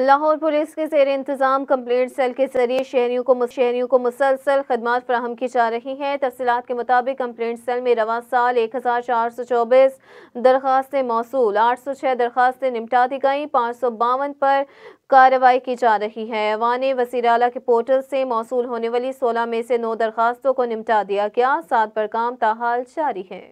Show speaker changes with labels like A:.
A: Lahore police के जेर इंतजाम कम्प्लेंट सेल के जरिए शहरियों को शहरियों को मुसलसल खदमात फ्राहम की जा रही हैं तफसीत के मुताबिक कम्प्लेंट सेल में रवा साल एक हज़ार चार सौ चौबीस दरख्वास्तें मौसू आठ सौ छः दरख्वास्तें निपटा दी गई पाँच सौ बावन पर कार्रवाई की जा रही है अवान वजी अला के पोर्टल से मौसू होने वाली सोलह में से नौ दरख्वास्तों को निपटा दिया गया सात पर काम ताहाल जारी है